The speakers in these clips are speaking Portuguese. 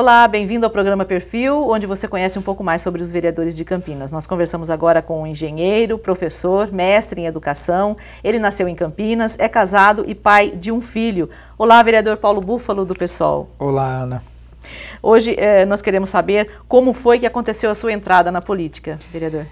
Olá, bem-vindo ao programa Perfil, onde você conhece um pouco mais sobre os vereadores de Campinas. Nós conversamos agora com um engenheiro, professor, mestre em educação. Ele nasceu em Campinas, é casado e pai de um filho. Olá, vereador Paulo Búfalo, do PSOL. Olá, Ana. Hoje eh, nós queremos saber como foi que aconteceu a sua entrada na política, vereador.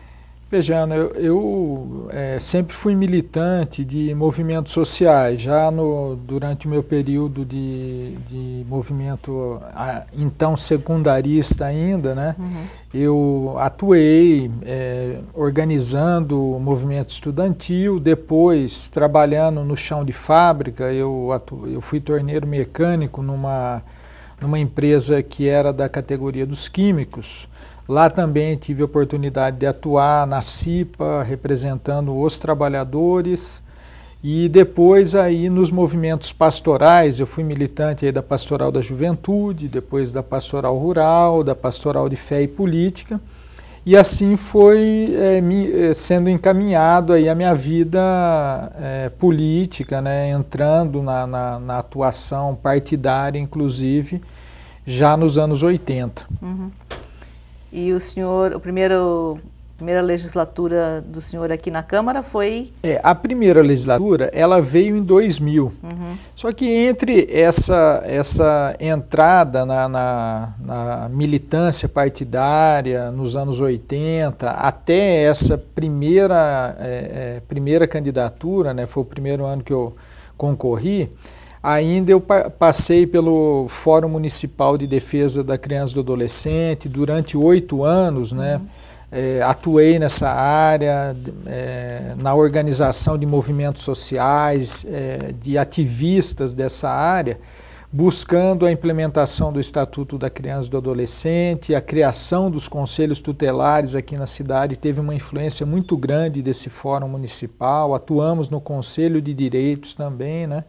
Veja, eu, eu é, sempre fui militante de movimentos sociais. Já no, durante o meu período de, de movimento a, então secundarista ainda, né, uhum. eu atuei é, organizando o movimento estudantil, depois trabalhando no chão de fábrica, eu, atu, eu fui torneiro mecânico numa, numa empresa que era da categoria dos químicos. Lá também tive a oportunidade de atuar na CIPA, representando os trabalhadores. E depois aí nos movimentos pastorais, eu fui militante aí da Pastoral da Juventude, depois da Pastoral Rural, da Pastoral de Fé e Política. E assim foi é, sendo encaminhado aí a minha vida é, política, né, entrando na, na, na, atuação partidária, inclusive, já nos anos 80. Uhum. E o senhor, o primeiro primeira legislatura do senhor aqui na Câmara foi? É, a primeira legislatura, ela veio em 2000. Uhum. Só que entre essa, essa entrada na, na, na, militância partidária nos anos 80, até essa primeira, é, é, primeira candidatura, né, foi o primeiro ano que eu concorri, Ainda eu passei pelo Fórum Municipal de Defesa da Criança e do Adolescente durante oito anos, né? uhum. né? É, atuei nessa área, é, na organização de movimentos sociais, é, de ativistas dessa área, buscando a implementação do Estatuto da Criança e do Adolescente, a criação dos conselhos tutelares aqui na cidade teve uma influência muito grande desse fórum municipal, atuamos no Conselho de Direitos também, né?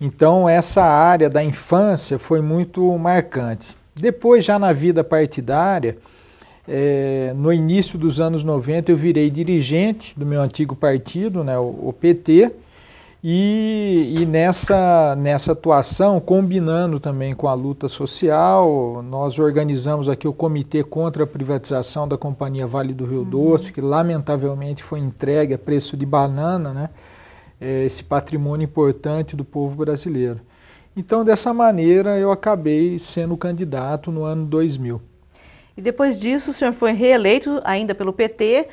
Então, essa área da infância foi muito marcante. Depois, já na vida partidária, é, no início dos anos 90, eu virei dirigente do meu antigo partido, né, o, o PT, e, e, nessa, nessa atuação, combinando também com a luta social, nós organizamos aqui o Comitê contra a Privatização da Companhia Vale do Rio uhum. Doce, que lamentavelmente foi entregue a preço de banana, né? é, esse patrimônio importante do povo brasileiro. Então, dessa maneira, eu acabei sendo candidato no ano 2000. E depois disso, o senhor foi reeleito ainda pelo PT.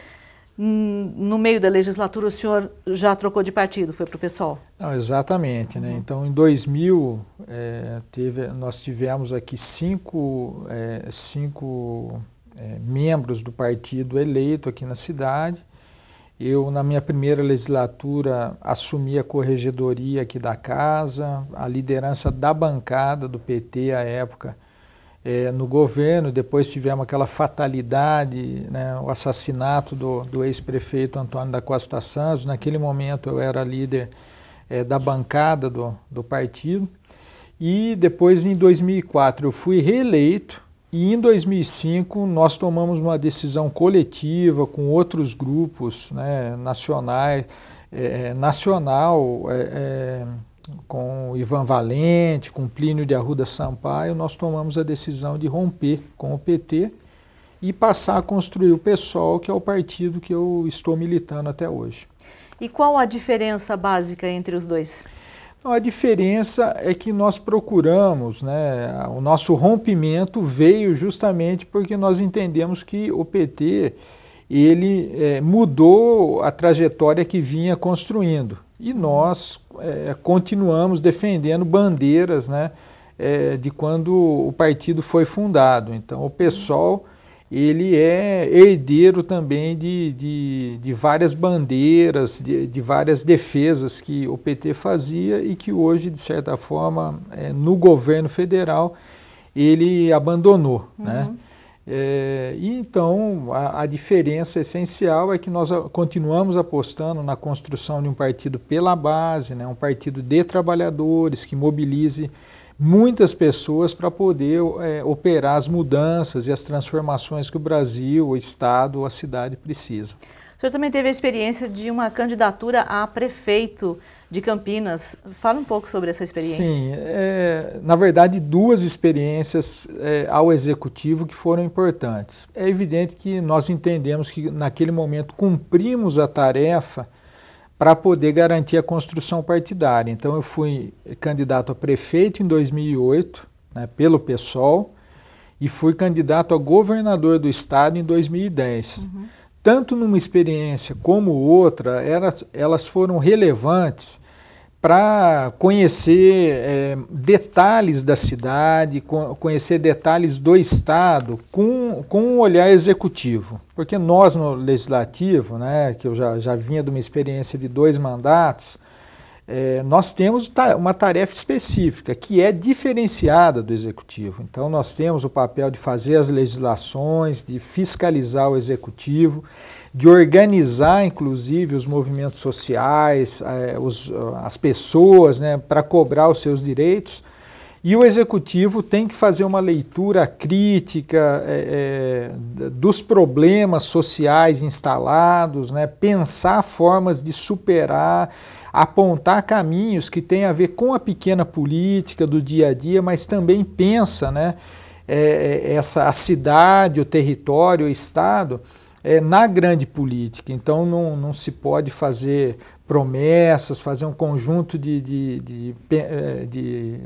No meio da legislatura, o senhor já trocou de partido, foi para o PSOL? Não, exatamente. Né? Uhum. Né? Então, em 2000, é, teve, nós tivemos aqui cinco, é, cinco é, membros do partido eleito aqui na cidade. Eu, na minha primeira legislatura, assumi a corregedoria aqui da casa, a liderança da bancada do PT à época é, no governo. Depois tivemos aquela fatalidade, né, o assassinato do, do ex-prefeito Antônio da Costa Santos. Naquele momento eu era líder é, da bancada do, do partido. E depois, em 2004, eu fui reeleito e em 2005 nós tomamos uma decisão coletiva com outros grupos né, nacionais, é, é, nacional, é, é, com Ivan Valente, com Plínio de Arruda Sampaio, nós tomamos a decisão de romper com o PT e passar a construir o PSOL, que é o partido que eu estou militando até hoje. E qual a diferença básica entre os dois? Então, a diferença é que nós procuramos, né, o nosso rompimento veio justamente porque nós entendemos que o PT ele é, mudou a trajetória que vinha construindo e nós é, continuamos defendendo bandeiras né, é, de quando o partido foi fundado. Então, o pessoal ele é herdeiro também de, de, de várias bandeiras, de, de, várias defesas que o PT fazia e que hoje, de certa forma, é, no governo federal, ele abandonou. Uhum. Né? É, e então a, a, diferença essencial é que nós continuamos apostando na construção de um partido pela base, né? um partido de trabalhadores que mobilize muitas pessoas para poder é, operar as mudanças e as transformações que o Brasil, o Estado, a cidade precisa. O senhor também teve a experiência de uma candidatura a prefeito de Campinas. Fala um pouco sobre essa experiência. Sim, é, na verdade, duas experiências é, ao executivo que foram importantes. É evidente que nós entendemos que, naquele momento, cumprimos a tarefa para poder garantir a construção partidária. Então eu fui candidato a prefeito em 2008, né, pelo PSOL, e fui candidato a governador do estado em 2010. Uhum. Tanto numa experiência como outra, elas, elas foram relevantes para conhecer é, detalhes da cidade, conhecer detalhes do Estado com, com um olhar executivo. Porque nós no Legislativo, né, que eu já, já vinha de uma experiência de dois mandatos, é, nós temos uma tarefa específica que é diferenciada do Executivo. Então, nós temos o papel de fazer as legislações, de fiscalizar o Executivo, de organizar, inclusive, os movimentos sociais, eh, os, ah, as pessoas, né, para cobrar os seus direitos. E o executivo tem que fazer uma leitura crítica eh, eh, dos problemas sociais instalados, né, pensar formas de superar, apontar caminhos que têm a ver com a pequena política do dia a dia, mas também pensa né, eh, essa, a cidade, o território, o Estado é, na grande política. Então não, não se pode fazer promessas, fazer um conjunto de, de, de, é, de,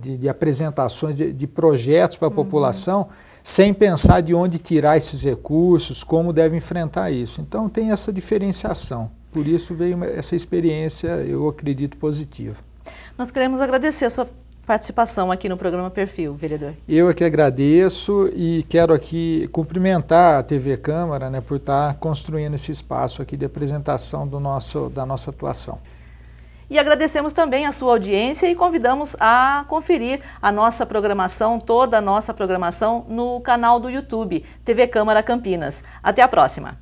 de, de apresentações, de, de projetos para a uhum. população, sem pensar de onde tirar esses recursos, como deve enfrentar isso. Então tem essa diferenciação. Por isso veio essa experiência, eu acredito, positiva. Nós queremos agradecer a sua participação aqui no programa Perfil, vereador. Eu é que agradeço e quero aqui cumprimentar a TV Câmara né, por estar tá construindo esse espaço aqui de apresentação do nosso, da nossa atuação. E agradecemos também a sua audiência e convidamos a conferir a nossa programação, toda a nossa programação, no canal do YouTube, TV Câmara Campinas. Até a próxima!